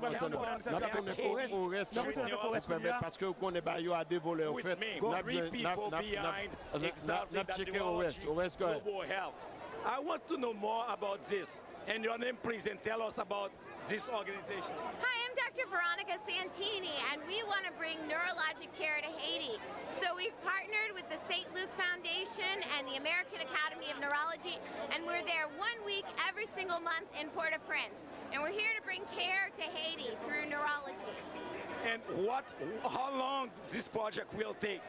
pas parce que est à des voleurs fait. I want to know more about this and your name please and tell us about this organization. Dr. Veronica Santini, and we want to bring neurologic care to Haiti. So we've partnered with the St. Luke Foundation and the American Academy of Neurology, and we're there one week every single month in Port-au-Prince. And we're here to bring care to Haiti through neurology. And what, how long this project will take?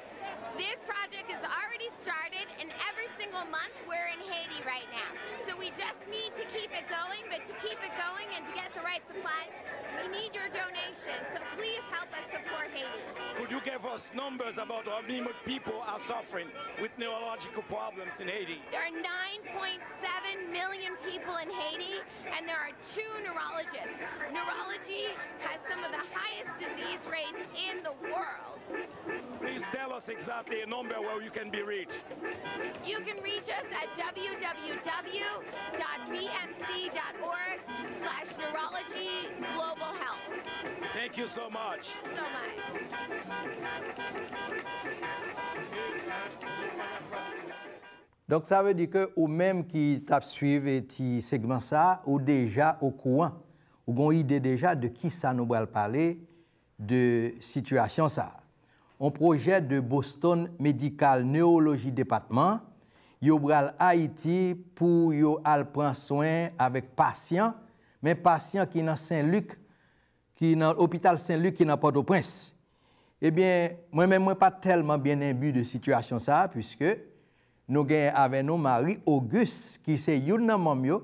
This project has already started, and every single month we're in Haiti right now. So we just need to keep it going, but to keep it going and to get the right supply, we need your donations. So please help us support Haiti. Could you give us numbers about how many people are suffering with neurological problems in Haiti? There are 9.7 million people in Haiti, and there are two neurologists. Neurology has some of the highest disease rates in the world. Please tell us exactly a number where you can be reached. You can reach us at www.bmc.org slash neurology global health. Thank you so much. So much. Donk sa ve di ke ou menm ki tap suive ti segmen sa ou deja ou kouan. Ou gon ide deja de ki sa nou bral pale de situasyon sa. On proje de Boston Medical Neurology Department. Yo bral Haiti pou yo al pran soen avek pasyen. Men pasyen ki nan Saint-Luc, ki nan opital Saint-Luc ki nan Port-au-Prince. Ebyen, eh mwen men mwen pa telman bien imbu de situasyon sa, pwiske nou gen avè nou Mari August, ki se youn nan mam yo,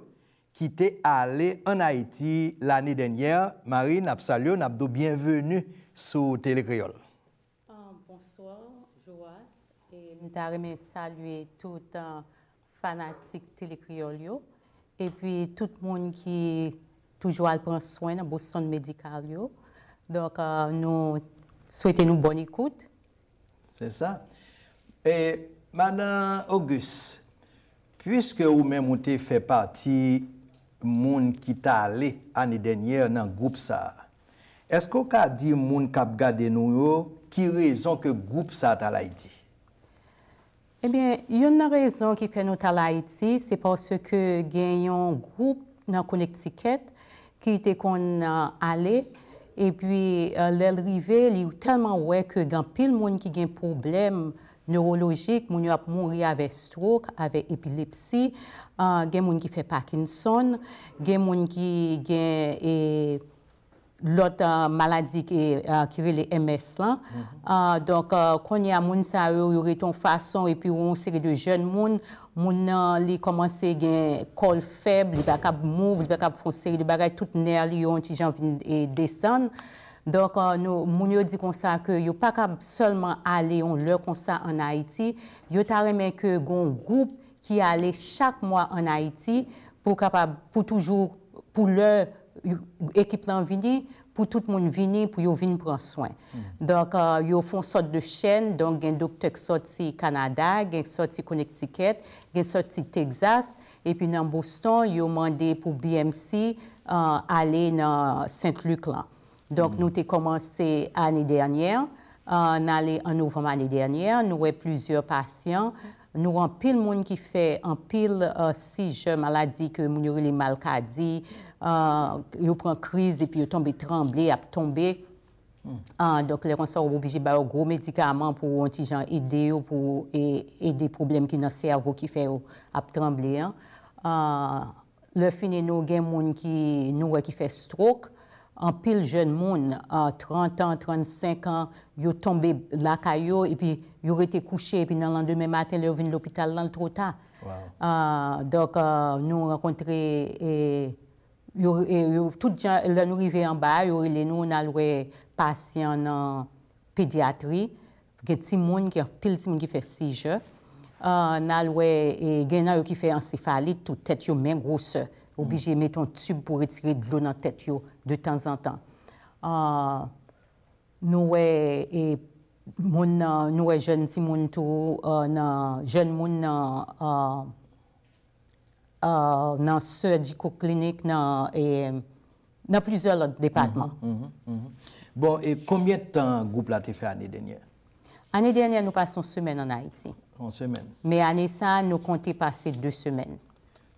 ki te ale an Haiti l'anè denyèr. Mari, nab salyo, nab do bienvenu sou Telekriol. Ah, bonsoir, Joas, e mwen dareme salye tout an fanatik Telekriol yo, e pi tout moun ki toujou al pran swen an Boston Medical yo. Dok euh, nou telekriol Souwete nou bon ikoute. Sè sa. E, madan August, pwiske ou men mwote fè pati moun ki ta ale ane denyer nan goup sa, esko ka di moun kap gade nou yo ki rezon ke goup sa ta la iti? Ebyen, eh yon nan rezon ki fè nou ta la iti, sepòsè ke genyon goup nan konik tiket ki te kon ale, E pi euh, lèl rive li ou telman wè ke gen pil moun ki gen problem neurologik moun yo ap moun ri avè stroke, avè epilepsi, euh, gen moun ki fe Parkinson, gen moun ki gen... lot maladi ki re le MS la. Donk, konye a moun sa yo, yo re ton fason, epi yo moun sege de jen moun, moun nan euh, li komanse gen kol feble, li baka mouv, li baka fonse, li baka tout ner li yon, ti jan fin desan. Donk, moun yo di konsa ke, yo pakab solman ale yon lor konsa an Haiti, yo taremen ke gon goup ki ale chak mwa an Haiti pou kapab, pou toujou, pou lor, équipement venue pour tout le monde venir pour y prendre soin. Hmm. Donc ils euh, yo font sorte de chaîne donc un docteur sorti Canada, un sorti Connecticut, un sorti Texas et puis dans Boston, ils ont demandé pour BMC d'aller euh, aller dans Saint-Luc Donc hmm. nous avons commencé l'année dernière, en euh, aller en novembre l'année dernière, nous avons plusieurs patients nous avons pile monde qui fait en pile si je maladie que mon les malcadie euh, ils prennent crise et puis ils tombent tremblés, ils tombent. Hmm. Ah, donc, les consorts au de un gros médicament pour aider gens, pour aider les problèmes qui dans le cerveau qui font euh, trembler. Hein. Euh, le fin, il y a des gens qui fait des strokes. En pile, jeune monde, à 30 ans, 35 ans, ils tombé dans la caillou et puis ils ont été couchés. Et puis, dans le lendemain matin, ils sont à l'hôpital trop tard. Euh, donc, nous avons rencontré. Et, Yo, eh, yo, tout jan, eh, lè nou rive yon bay, yo, lè nou nan euh, lwe pasyen eh, nan pediatri, gen timoun gen pil timoun gen fè sijè, nan lwe gen nan yon ki fè encefalit ou tèt yo men grouse, ou bije meton tsub pou retire dlo nan tèt yo de tan zan tan. An, nou wè, e, moun nan, nou wè jen timoun tou euh, nan, jen moun nan, an, euh, Euh, nan sè diko klinik, nan plizèl e, depatman. Mm-hmm, mm-hmm, mm-hmm. Bon, e komye tan goup la te fè anè denye? Anè denye nou pason semen an Haiti. An semen? Me anè sa nou konti pase de semen.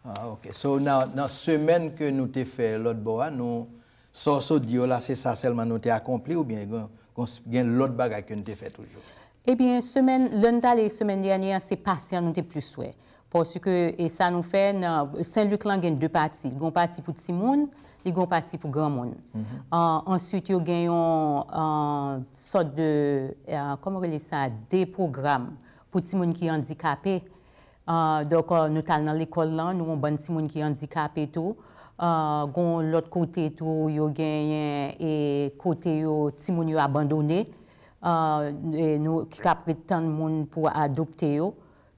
Ah, ok. So nan semen ke nou te fè lòt boa, nou sò sò diyo la se sa selman nou te akompli ou bien gen lòt baga ke nou te fè toujou? Ebyen, londal e semen danyan, se pasyan nou te plus wè. Porsi ke, e sa nou fè, Saint-Luc lan gen dè pati. Gon pati pou timoun, li gon pati pou gran moun. Mhm. Ansyout, yo gen yon sot de, kom rele sa, de program pou timoun ki yon dikapè. Dok, nou tal nan l'ekol lan, nou yon ban timoun ki yon dikapè tou. Gon lot kote tou, yo gen yon, e kote yo, timoun yo abandonè. Euh, nous avons tant de monde pour adopter yo,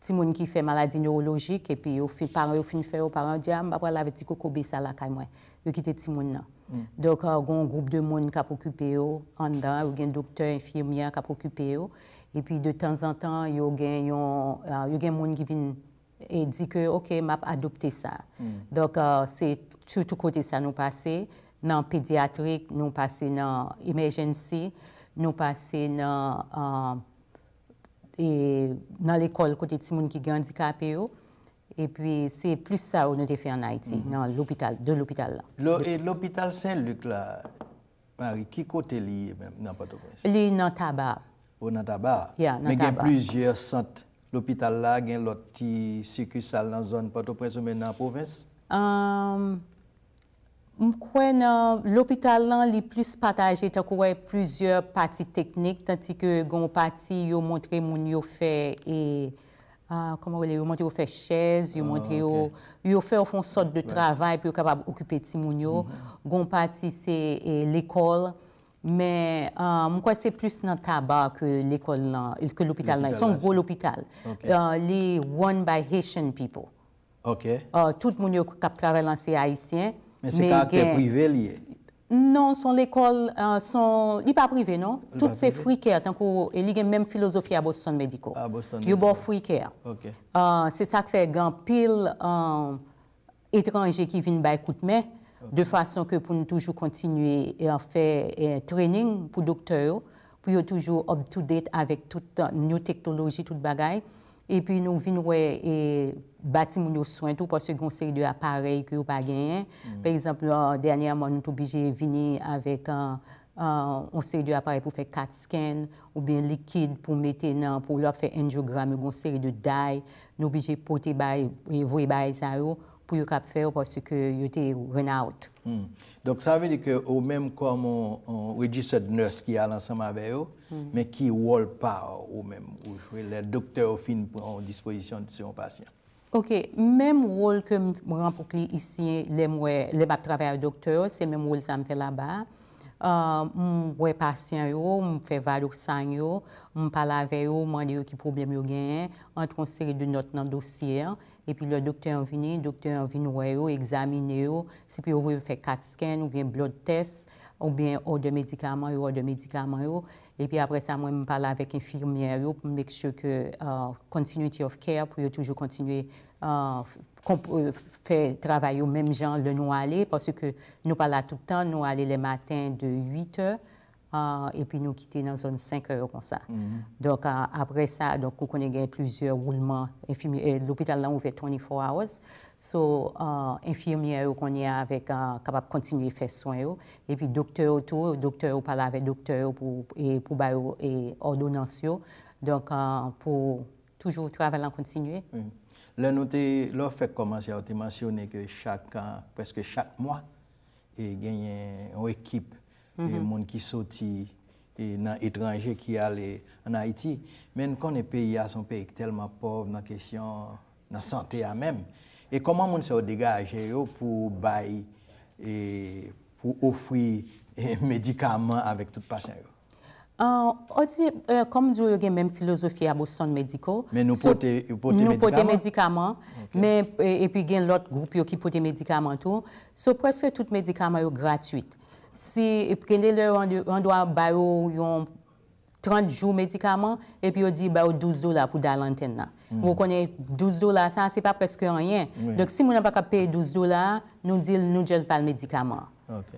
ti moun ki fe maladi neurologik, epi yo fin paran yo fin fe yo paran mba pral ti koko la kay mwen, yo kite ti moun nan. Mm. Dok uh, qui group de moun kap okupe yo, an dan, yo gen doktor, infirmier kap yo, de temps en tan yo gen yon, uh, yo gen moun ki vin e di ke ok map adopte ça, mm. donc euh, c'est uh, se tout nous sa nou pase, nan pediatrik, nou pase nan emergency, Nou pase e, nan l'ekol kote ti moun ki gandikape yo. E pwi se plus sa ou nou te fe anay ti mhm. nan l'opital, de l'opital la. E l'opital Saint-Luc la, Marie, ki kote li e nan patoprense? Li nan tabar. Ou nan tabar? Ya, nan tabar. Men gen plizye sent l'opital la gen loti sikus al nan zon patoprense ou men nan provens? Amm... Mkwen, euh, l'opital lan li plus pataje, tako wè plusieurs pati teknik, tanti ke gwen pati yo montre moun yo fè e... Kama euh, wè, yo montre yo fè chèz, yo ah, montre yo... Yo fè ou fon sot de travay, pyo yo kapab okupè ti moun yo. Gwen pati se l'ekol, men mkwen se plus nan taba ke l'ekol lan, ke l'opital lan. Son gwo l'opital. Li won by Haitian people. Ok. Euh, tout moun yo kap travay lan se Haitien. Men se karakter prive liye? Non, son l'ekol, euh, son, li pa prive, non? Tout se free care, tankou, li gen menm filosofi abosan mediko. Abosan mediko. Yo bo free care. Ok. Se sak fe, gen pil etranje ki vin bay koutme, de fason ke pou nou toujou kontinuye en fe trening pou dokteyo, pou yo toujou up to date avek tout euh, nou teknoloji, tout bagay, E pi nou vin wè e bati moun nou swen tou pos se yon seri de aparey ki yon pa genyen. Per exemple, lò, dènyan moun nou tou bije vini avèk an on seri de aparey pou fè kat sken ou bè likid pou metè nan pou lò fè enjogram yon seri de day. Nou bije pote bay, yon vwe bay sa yon. pou yo kap fè ou pas se ke yo te run out. Donk sa vè di ke ou mèm kòm ou ou e di sè d'nurs ki alansan ma vè yo mè ki wòl pa ou mèm ou jwè lè doktè ou fin pou an dispozisyon se yon pasyen. Ok, mèm wòl ke mwen anpokli isi lè mwè lè bap travè a doktè se mèm wòl sa m fè la bè euh, ouais patient yo fait valeur sang yo on parle avec yo mande yo qui problème yo gagne entre une série de notes dans dossier et puis le docteur vient le docteur vient examiner c'est si puis ouvre fait quatre scans ou bien blood test ou bien ou de médicaments yo médicaments et puis après ça moi me parle avec infirmière pour m'assurer que euh, continuity of care pour toujours continuer kon pou fè travay yo mèm jan lè nou alè, porsè ke nou pala toutan, nou alè lè maten de 8 h, epi nou kite nan zon 5 h kon sa. Donk apre sa, donk ou kon e gen plusieurs roulement, euh, l'opital lan ouve 24 hours, sou euh, infirmier ou kon e avèk kapap euh, kontinuye fè soin yo, epi doktor ou tou, doktor ou pala avèk doktor ou pou ba yo e ordonans yo, donk pou toujou travay lan kontinuye, mm-hmm. Lè nou te, lò fèk komanse, ou te mansyone ke chak an, preske chak mwa, e genyen ou ekip, e mhm. moun ki soti e nan etranje ki ale an Haiti. Men konen peyi a son peyik telman pov nan kesyon nan sante a menm. E koman moun se ou degaje yo pou bayi, pou ofri medikaman avèk tout pasyen yo? An, o di, kom di yo gen menm filosofi a bo son mediko. Men nou pote, nou pote medikaman? Men, epi gen lot group yo ki pote medikaman tou. So, preske tout medikaman yo gratuite. Si, prene le, an do a bayo yon 30 jou medikaman, epi yo di bayo 12 do la pou dal antenna. Mwen mm. konen 12 do la, sa, se pa preske an yen. Dok, si mwen an pa ka pay 12 do la, nou di, nou jaz pal medikaman.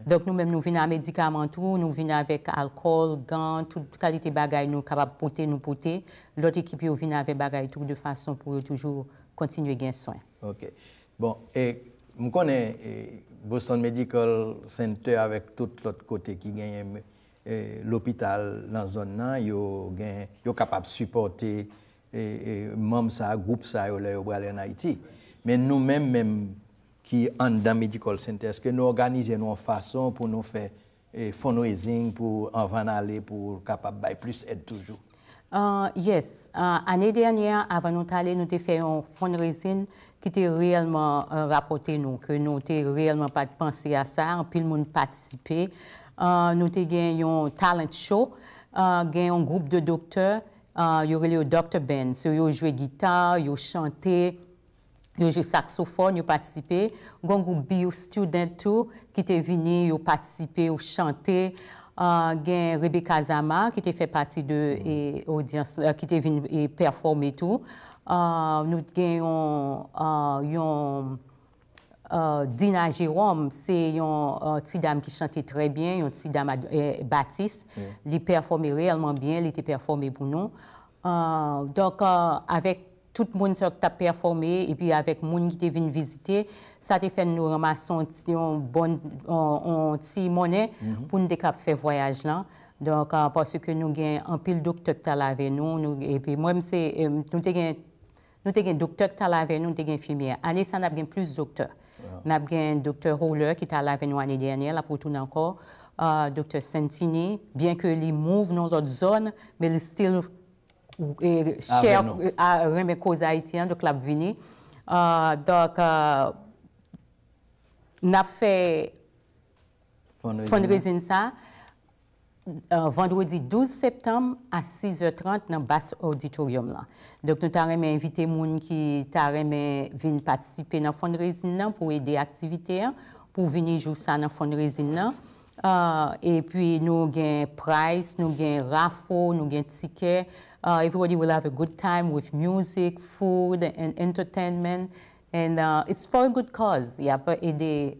Donk nou men nou vina medikaman tou, nou vina vek alkol, gant, tout kalite bagay nou kapap pote nou pote. Lot ekip yo vina vek bagay tou de fason pou yo toujou kontinue gen son. Ok. Bon. E mou konen Boston Medical Center avek tout lot kote ki gen e, l'opital lan zon nan, yo gen, yo kapap supporte e, e, mom sa, group sa yo le yo wale en Haiti. Men nou men men... ki an dan medical center. Eske nou organize nou an fason pou nou fe e, fon rezing pou an van ale pou kapab bay plus et toujou. Uh, yes. Uh, ane denyer, avan nou tale, nou te fe yon fon rezing ki te realman uh, rapote nou, ke nou te realman pati panse a sa, an pil moun patisipe. Nou te gen yon talent show, gen yon group de doktor, yo rele yo Dr. Benz, yo jwe gita, yo chante, yo jè saksofon, yo patisipe, gongou bi ou studentou, ki te vini, yo patisipe, yo chante, euh, gen Rebe Kazama, ki te fè pati de e, audience, euh, ki te vini e, performe tou, euh, nou gen yon Dina Jérôme, se yon tsi dam ki chante trebyen, yon tsi dam batis, mm. li performe reyelman byen, li te performe bou nou, donk avèk Toute moun se ok tap performe e pi avek moun ki te vin vizite, sa te fen nou ramas son ti yon bon, on ti mounen mhm. pou nou dekap fe voyaj lan. Donk euh, aposye ke nou gen anpil doktor ki talave nou, epi mwen se e, nou te gen doktor ki talave nou, nou te gen fimiye. Ane san ap gen plus doktor. Mwen ah. ap gen doktor Holler ki talave nou ane djene, la potoun anko, euh, doktor Sentine, byen ke li mouv nou lot zon, me li still fome. Ou e chèr a reme koza iti an, do klab vini. Euh, dok, na fe fondrezin sa, vendwedi 12 septem a 6.30 nan bas auditorium la. Dok nou ta reme invite moun ki ta reme vin patisipe nan fondrezin nan pou ede aktivite an, pou vini jou sa nan fondrezin nan. E pwi nou gen preis, nou gen rafo, nou gen tike, everybody will have a good time with music, food and entertainment and uh, it's for a good cause. Ya pa ede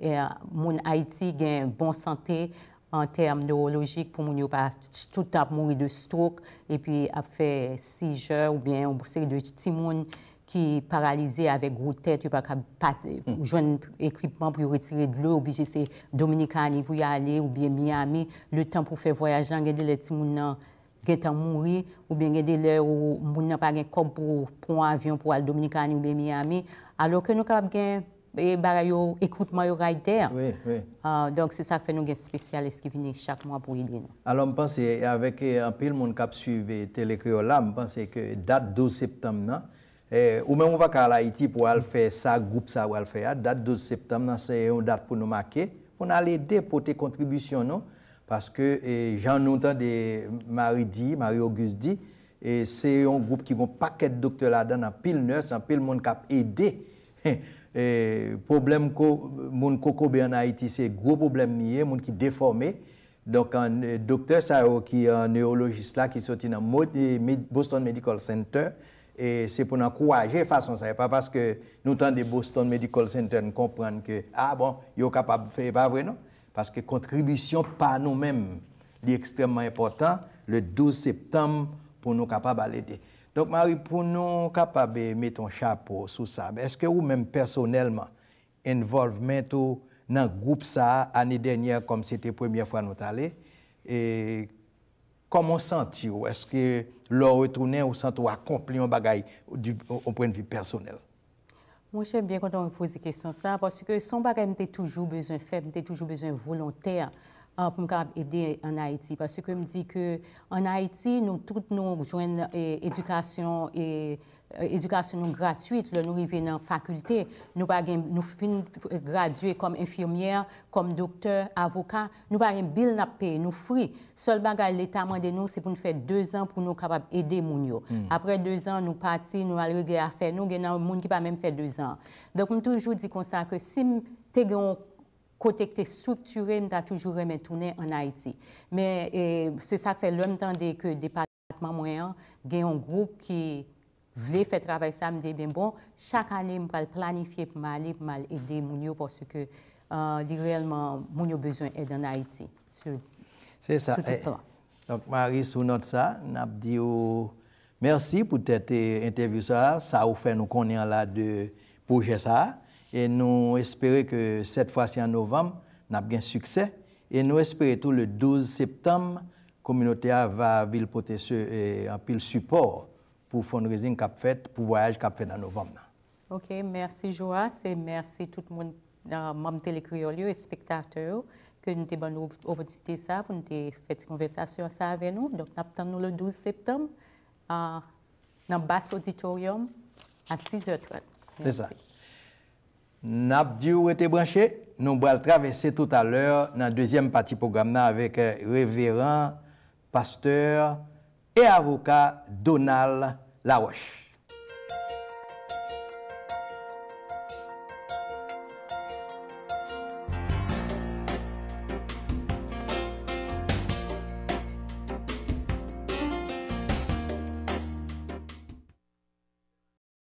moun Haiti gen bon sante en term neurologik pou moun yo pa tout ap mouni de stok e pwi ap fe 6 je ou bien moun sere de 6 moun. ki paralize avèk rou tèt, yo pa kab pat ou hmm. jwen ekripman pou yo retire d'lò, ou bi jese Dominikani pou yale ou biye Miami, lè tan pou fè voyajan, gède lè ti moun nan gètan mouri, ou bi gède lè ou moun nan pa gen kom pou pon avyon pou al Dominikani ou biye Miami, alò kè nou kab gen e baray yo ekrutman yo raytè, donk se sa k fè nou gen spesyal eski vini chak mwa pou yile. Alò mpansè, avèk anpil moun kab suyve telekrio la, mpansè ke dat 12 septem nan, Eh, ou men mou va ka al Haiti pou al fè sa, goup sa ou al fè ya, dat 12 septem, nan se yon dat pou nou make, pou nou ale de pou te kontribisyon nou, paske eh, jan nou tan de Marie D, Marie Auguste D, eh, se yon goup ki von paket doktor la dan an pil ners, an pil moun kap ede. Problem moun koko be an Haiti, se yon gros problem miye, moun ki deforme, dokter sa ou ki an neurologist la ki soti nan Boston Medical Center, E se pou nan kouwaje fason sa. E pa paske nou tan de Boston Medical Center nou komprende ke, a ah bon, yo kapab faye e pa vre non. Paske kontribisyon pa nou men li ekstremman importan, le 12 septem pou nou kapab alede. Donk, Marie, pou nou kapab e met ton chapo sou sa, eske ou men personelman envolvment ou nan goup sa ane denyer kom se te premye fwa nou tale? E... Comment sentir ou Est-ce que leur retourner ou centre ou accompli un bagage au point de vue personnel Moi, j'aime bien quand on me pose des questions ça parce que son bagage, j'ai toujours besoin de faire, toujours besoin volontaire. Euh, pour nous aider en Haïti. Parce que je me dis en Haïti, nous toutes nous joignons éducation et euh, éducation gratuite, le nous arrivons dans la faculté, nous finissons graduer comme infirmière, comme docteur, avocat, nous pas un bill n'a payer, nous free. Seul bagage l'État m'a nous, c'est pour nous faire deux ans pour nous capables aider moun gens. Hmm. Après deux ans, nous partons, nous allons à faire, nous avons un monde qui pas même fait deux ans. Donc, je toujours dit comme ça que si tu as Kotek te strukturem da toujou remetounen an Haiti. Me e, se sak fe lom tan de ke depatman mwen an, gen yon group ki vle fe travay sa, mwen de ben bon, chak anem pal planifiye pou mali pou mal ede moun yo porsi ke euh, li relman moun yo bezwen ed an Haiti. Se sa. Eh, donc, Marie, sou not sa, nap di yo, mersi pou te te interview sa, sa ou fe nou konen la de pouje sa, Et nous espérons que cette fois-ci en novembre, nous avons un succès. Et nous espérons tout le 12 septembre, la communauté va ville et eh, un pile support pour le fundraising qu'a fait, pour le voyage qu'a fait en novembre. OK, merci Joas et merci tout le monde, euh, membres et spectateurs, que nous avons bonne pour faire une conversation avec nous. Donc, nous attendons le 12 septembre dans le Basse Auditorium à 6h30. C'est ça. Nabdi ou rete branche, nou mbo al travesse tout al lor nan dezyem pati program nan avek euh, reveren, pasteur e avoka Donald Laroche.